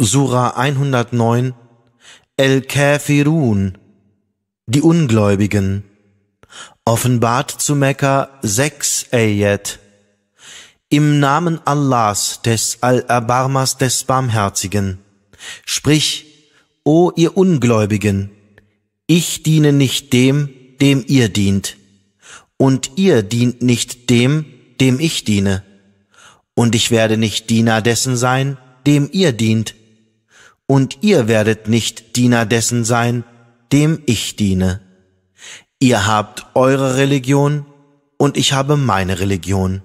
Sura 109 El Kafirun, die Ungläubigen, offenbart zu Mekka 6 Ayat. Im Namen Allahs, des Al-Abarmas, des Barmherzigen, sprich, O ihr Ungläubigen, ich diene nicht dem, dem ihr dient, und ihr dient nicht dem, dem ich diene, und ich werde nicht Diener dessen sein, dem ihr dient, und ihr werdet nicht Diener dessen sein, dem ich diene. Ihr habt eure Religion und ich habe meine Religion.